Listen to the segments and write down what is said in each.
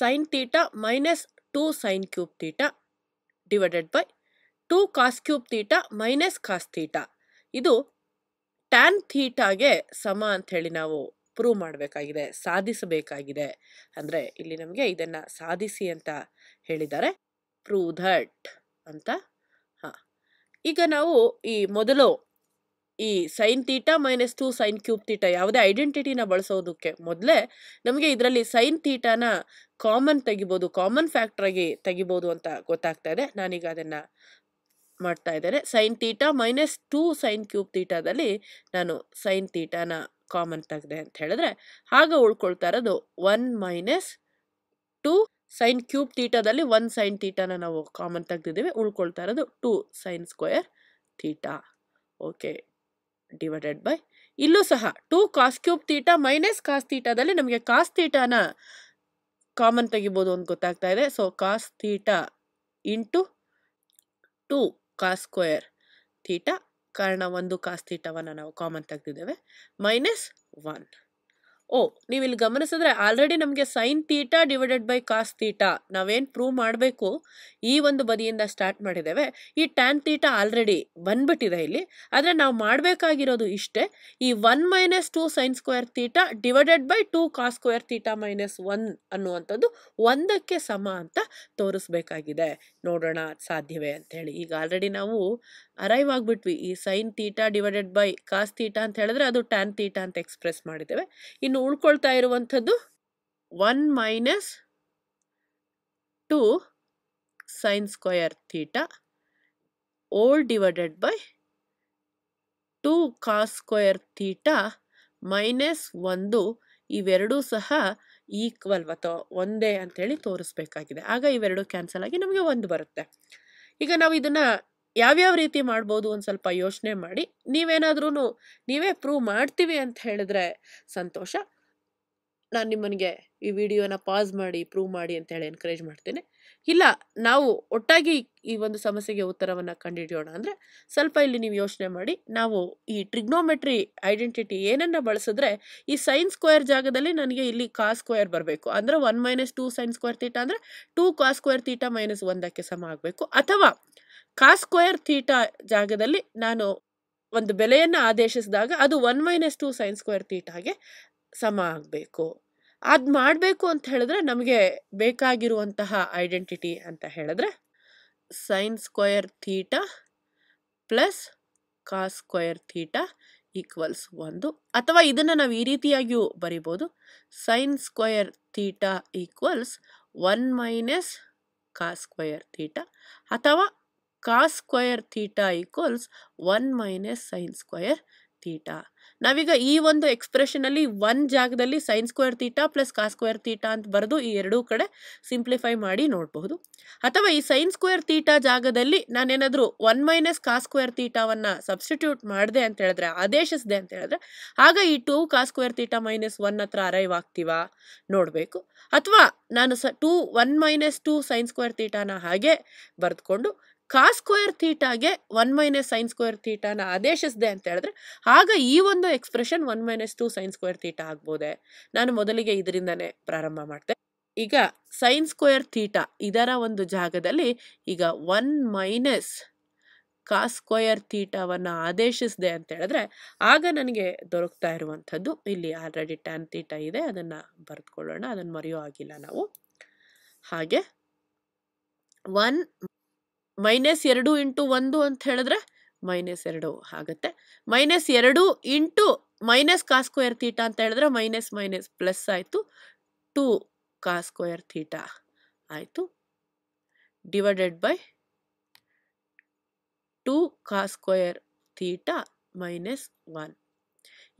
sign theta minus two sine cube theta divided by two cos cube theta minus cos theta ಇದು tan ಥೀಟಾಗೆ ಸಮ ಅಂಥೇಳಿ ನಾವು prove ಮಾಡಬೇಕಾಗಿದೆ ಸಾಧಿಸಬೇಕಾಗಿದೆ ಅಂದರೆ ಇಲ್ಲಿ ನಮಗೆ ಇದನ್ನು ಸಾಧಿಸಿ ಅಂತ ಹೇಳಿದ್ದಾರೆ ಪ್ರೂವ್ ದಟ್ ಅಂತ ಹಾಂ ಈಗ ನಾವು ಈ ಮೊದಲು ಈ sine theta minus two sine cube theta ಯಾವುದೇ ಐಡೆಂಟಿಟಿನ ಬಳಸೋದಕ್ಕೆ ಮೊದಲೇ ನಮಗೆ ಇದರಲ್ಲಿ ಸೈನ್ ತೀಟಾನ ಕಾಮನ್ ತೆಗಿಬೋದು ಕಾಮನ್ ಫ್ಯಾಕ್ಟ್ರಾಗಿ ತೆಗಿಬೋದು ಅಂತ ಗೊತ್ತಾಗ್ತಾ ಇದೆ ನಾನೀಗ ಅದನ್ನು ಮಾಡ್ತಾ ಇದ್ದೇನೆ sine theta minus two sine cube ತೀಟಾದಲ್ಲಿ ನಾನು ಸೈನ್ ತೀಟಾನ ಕಾಮನ್ ತೆಗೆದೆ ಅಂತ ಹೇಳಿದ್ರೆ ಆಗ ಉಳ್ಕೊಳ್ತಾ ಇರೋದು one minus two sine cube ತೀಟಾದಲ್ಲಿ ಒನ್ ಸೈನ್ ತೀಟಾನ ನಾವು ಕಾಮನ್ ತೆಗೆದಿದ್ದೀವಿ ಉಳ್ಕೊಳ್ತಾ ಇರೋದು two sine square theta okay divided by ಇಲ್ಲೂ ಸಹ two cos cube theta minus cos ತೀಟಾದಲ್ಲಿ ನಮಗೆ ಕಾಸ್ ತೀಟಾನ ಕಾಮನ್ ತೆಗಿಬೋದು ಅಂತ ಗೊತ್ತಾಗ್ತಾ ಇದೆ so cos theta into two cos square theta ಕಾರಣ ಒಂದು ಕಾಸ್ ತೀಟವನ್ನು ನಾವು ಕಾಮನ್ ತೆಗೆದಿದ್ದೇವೆ ಮೈನಸ್ ಒನ್ ಓ ನೀವು ಇಲ್ಲಿ ಗಮನಿಸಿದ್ರೆ ಆಲ್ರೆಡಿ ನಮಗೆ sine theta divided by cos theta ನಾವೇನು ಪ್ರೂವ್ ಮಾಡಬೇಕು ಈ ಒಂದು ಬದಿಯಿಂದ ಸ್ಟಾರ್ಟ್ ಮಾಡಿದ್ದೇವೆ ಈ ಟ್ಯಾನ್ ತೀಟಾ ಆಲ್ರೆಡಿ ಬಂದ್ಬಿಟ್ಟಿದೆ ಇಲ್ಲಿ ಆದರೆ ನಾವು ಮಾಡಬೇಕಾಗಿರೋದು ಇಷ್ಟೇ ಈ one minus two sine square theta divided by two cos square theta minus one ಅನ್ನುವಂಥದ್ದು ಒಂದಕ್ಕೆ ಸಮ ಅಂತ ತೋರಿಸ್ಬೇಕಾಗಿದೆ ನೋಡೋಣ ಸಾಧ್ಯವೇ ಹೇಳಿ ಈಗ ಆಲ್ರೆಡಿ ನಾವು ಅರೈವ್ ಆಗಿಬಿಟ್ವಿ ಈ sine theta divided by cos theta ಅಂತ ಹೇಳಿದ್ರೆ ಅದು ಟ್ಯಾನ್ ತೀಟಾ ಅಂತ ಎಕ್ಸ್ಪ್ರೆಸ್ ಮಾಡಿದ್ದೇವೆ ಇನ್ನು ಉಳ್ಕೊಳ್ತಾ ಇರುವಂಥದ್ದು one minus two sine square theta whole divided by two cos square theta minus ಒಂದು ಇವೆರಡೂ ಸಹ ಈಕ್ವಲ್ ಅಥವಾ ಒಂದೇ ಅಂತೇಳಿ ತೋರಿಸ್ಬೇಕಾಗಿದೆ ಆಗ ಇವೆರಡು ಕ್ಯಾನ್ಸಲ್ ಆಗಿ ನಮಗೆ ಒಂದು ಬರುತ್ತೆ ಈಗ ನಾವು ಇದನ್ನು ಯಾವ್ಯಾವ ರೀತಿ ಮಾಡ್ಬೋದು ಒಂದು ಸ್ವಲ್ಪ ಯೋಚನೆ ಮಾಡಿ ನೀವೇನಾದ್ರೂ ನೀವೇ ಪ್ರೂವ್ ಮಾಡ್ತೀವಿ ಅಂತ ಹೇಳಿದ್ರೆ ಸಂತೋಷ ನಾನು ನಿಮ್ಮನಿಗೆ ಈ ವಿಡಿಯೋನ ಪಾಸ್ ಮಾಡಿ ಪ್ರೂವ್ ಮಾಡಿ ಅಂತ ಹೇಳಿ ಎನ್ಕರೇಜ್ ಮಾಡ್ತೇನೆ ಇಲ್ಲ ನಾವು ಒಟ್ಟಾಗಿ ಈ ಒಂದು ಸಮಸ್ಯೆಗೆ ಉತ್ತರವನ್ನು ಕಂಡುಹಿಡಿಯೋಣ ಅಂದರೆ ಸ್ವಲ್ಪ ಇಲ್ಲಿ ನೀವು ಯೋಚನೆ ಮಾಡಿ ನಾವು ಈ ಟ್ರಿಗ್ನೋಮೆಟ್ರಿ ಐಡೆಂಟಿಟಿ ಏನನ್ನು ಬಳಸಿದ್ರೆ ಈ ಸೈನ್ಸ್ ಸ್ಕ್ವೇರ್ ಜಾಗದಲ್ಲಿ ನನಗೆ ಇಲ್ಲಿ ಕಾ ಸ್ಕ್ವೇರ್ ಬರಬೇಕು ಅಂದರೆ one minus two sines square theta ಅಂದರೆ two cos square theta minus ಒಂದಕ್ಕೆ ಸಮ ಆಗಬೇಕು ಅಥವಾ ಕಾ ಸ್ಕ್ವೇರ್ ಥೀಟಾ ಜಾಗದಲ್ಲಿ ನಾನು ಒಂದು ಬೆಲೆಯನ್ನು ಆದೇಶಿಸಿದಾಗ ಅದು one minus two sine square ಥೀಟಾಗೆ ಸಮ ಆಗಬೇಕು ಅದು ಮಾಡಬೇಕು ಅಂತ ಹೇಳಿದ್ರೆ ನಮಗೆ ಬೇಕಾಗಿರುವಂತಹ ಐಡೆಂಟಿಟಿ ಅಂತ ಹೇಳಿದ್ರೆ sine square theta plus cos square theta equals ಒಂದು ಅಥವಾ ಇದನ್ನು ನಾವು ಈ ರೀತಿಯಾಗಿಯೂ ಬರಿಬೋದು sine square theta equals one minus cos square theta ಅಥವಾ cos square theta equals one minus sine square theta ನಾವೀಗ ಈ ಒಂದು ಎಕ್ಸ್ಪ್ರೆಷನಲ್ಲಿ ಒನ್ ಜಾಗದಲ್ಲಿ sine square theta plus cos square theta ಅಂತ ಬರೆದು ಈ ಎರಡೂ ಕಡೆ ಸಿಂಪ್ಲಿಫೈ ಮಾಡಿ ನೋಡಬಹುದು ಅಥವಾ ಈ ಸೈನ್ ಸ್ಕ್ವೇರ್ ತೀಟಾ ಜಾಗದಲ್ಲಿ ನಾನೇನಾದರೂ ಒನ್ ಮೈನಸ್ ಕಾ ಸ್ಕ್ವೇರ್ ತೀಟಾವನ್ನು ಸಬ್ಸ್ಟಿಟ್ಯೂಟ್ ಮಾಡಿದೆ ಅಂತ ಹೇಳಿದ್ರೆ ಆದೇಶಿಸಿದೆ ಅಂತ ಹೇಳಿದ್ರೆ ಆಗ ಈ two cos square theta minus one ಹತ್ರ ಅರೈವ್ ಆಗ್ತೀವಾ ನೋಡಬೇಕು ಅಥವಾ ನಾನು ಸ two one minus two sine square ತೀಟಾನ ಹಾಗೆ ಬರೆದುಕೊಂಡು ಕಾ ಸ್ಕ್ವೇರ್ ಥೀಟಾಗೆ ಒನ್ ಮೈನಸ್ ಸೈನ್ ಸ್ಕ್ವೇರ್ ಥೀಟಾನ ಆದೇಶಿಸಿದೆ ಅಂತ ಹೇಳಿದ್ರೆ ಆಗ ಈ ಒಂದು expression one minus two sine square theta ಆಗ್ಬೋದೆ ನಾನು ಮೊದಲಿಗೆ ಇದರಿಂದನೇ ಪ್ರಾರಂಭ ಮಾಡ್ತೆ ಈಗ ಸೈನ್ ಸ್ಕ್ವೇರ್ ಥೀಟಾ ಇದರ ಒಂದು ಜಾಗದಲ್ಲಿ ಈಗ ಒನ್ ಮೈನಸ್ ಕಾ ಸ್ಕ್ವಯರ್ ತೀಟವನ್ನು ಆದೇಶಿಸಿದೆ ಅಂತ ಹೇಳಿದ್ರೆ ಆಗ ನನಗೆ ದೊರಕ್ತಾ ಇರುವಂಥದ್ದು ಇಲ್ಲಿ ಆಲ್ರೆಡಿ ಟ್ಯಾನ್ ತೀಟ ಇದೆ ಅದನ್ನು ಬರೆದುಕೊಳ್ಳೋಣ ಅದನ್ನು ಮರೆಯೋ ಆಗಿಲ್ಲ ನಾವು ಹಾಗೆ ಒನ್ ಮೈನಸ್ ಎರಡು ಇಂಟು ಒಂದು ಅಂತ ಹೇಳಿದ್ರೆ ಮೈನಸ್ ಎರಡು ಆಗುತ್ತೆ ಮೈನಸ್ ಎರಡು ಇಂಟು ಮೈನಸ್ ಕಾಸ್ಕ್ವೇರ್ ಥೀಟ ಅಂತ ಹೇಳಿದ್ರೆ ಮೈನಸ್ ಮೈನಸ್ ಪ್ಲಸ್ ಆಯಿತು ಟು ಕಾಸ್ಕ್ವೇರ್ ಥೀಟಾ ಆಯಿತು divided by two cos square theta minus one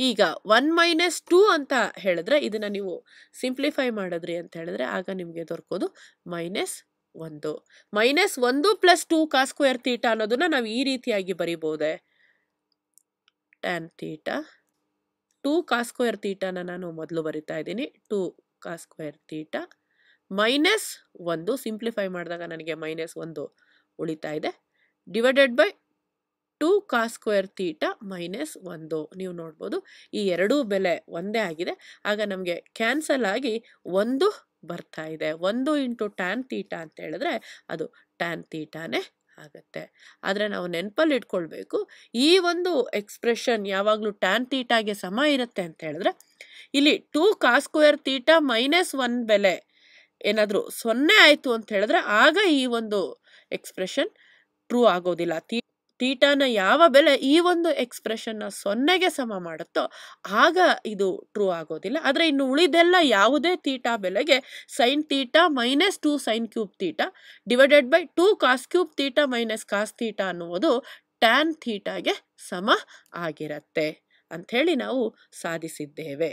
ಈಗ ಒನ್ ಮೈನಸ್ ಟೂ ಅಂತ ಹೇಳಿದ್ರೆ ಇದನ್ನು ನೀವು ಸಿಂಪ್ಲಿಫೈ ಮಾಡಿದ್ರಿ ಅಂತ ಹೇಳಿದ್ರೆ ಆಗ ನಿಮಗೆ ದೊರಕೋದು ಮೈನಸ್ ಒಂದು ಮೈನಸ್ ಒಂದು plus two cos square theta ಅನ್ನೋದನ್ನ ನಾವು ಈ ರೀತಿಯಾಗಿ ಬರಿಬೋದೆ tan theta two cos square ತೀಟನ ನಾನು ಮೊದಲು ಬರಿತಾ ಇದ್ದೀನಿ two cos square theta minus ಒಂದು ಸಿಂಪ್ಲಿಫೈ ಮಾಡಿದಾಗ ನನಗೆ ಮೈನಸ್ ಒಂದು ಉಳಿತಾ ಇದೆ divided by two cos square theta minus ಒಂದು ನೀವು ನೋಡ್ಬೋದು ಈ ಎರಡೂ ಬೆಲೆ ಒಂದೇ ಆಗಿದೆ ಆಗ ನಮಗೆ ಕ್ಯಾನ್ಸಲ್ ಆಗಿ ಒಂದು ಬರ್ತಾ ಇದೆ ಒಂದು ಇಂಟು ಟ್ಯಾನ್ ತೀಟ ಅಂತ ಹೇಳಿದ್ರೆ ಅದು ಟ್ಯಾನ್ ತೀಟಾನೇ ಆಗುತ್ತೆ ಆದರೆ ನಾವು ನೆನಪಲ್ಲಿ ಇಟ್ಕೊಳ್ಬೇಕು ಈ ಒಂದು ಎಕ್ಸ್ಪ್ರೆಷನ್ ಯಾವಾಗಲೂ ಟ್ಯಾನ್ ತೀಟಾಗೆ ಸಮ ಇರುತ್ತೆ ಅಂತ ಹೇಳಿದ್ರೆ ಇಲ್ಲಿ two cos square theta minus one ಬೆಲೆ ಏನಾದರೂ ಸೊನ್ನೆ ಆಯಿತು ಅಂತ ಹೇಳಿದ್ರೆ ಆಗ ಈ ಒಂದು ಎಕ್ಸ್ಪ್ರೆಷನ್ ಪ್ರೂವ್ ಆಗೋದಿಲ್ಲ ತೀ ತೀಟಾನ ಯಾವ ಬೆಲೆ ಈ ಒಂದು ಎಕ್ಸ್ಪ್ರೆಷನ್ನ ಸೊನ್ನೆಗೆ ಸಮ ಮಾಡುತ್ತೋ ಆಗ ಇದು ಟ್ರೂ ಆಗೋದಿಲ್ಲ ಆದರೆ ಇನ್ನು ಉಳಿದೆಲ್ಲ ಯಾವುದೇ ತೀಟಾ ಬೆಲೆಗೆ sine theta minus two sine cube theta divided by two cos cube theta minus cos theta ಅನ್ನುವುದು ಟ್ಯಾನ್ ಥೀಟಾಗೆ ಸಮ ಆಗಿರತ್ತೆ ಅಂಥೇಳಿ ನಾವು ಸಾಧಿಸಿದ್ದೇವೆ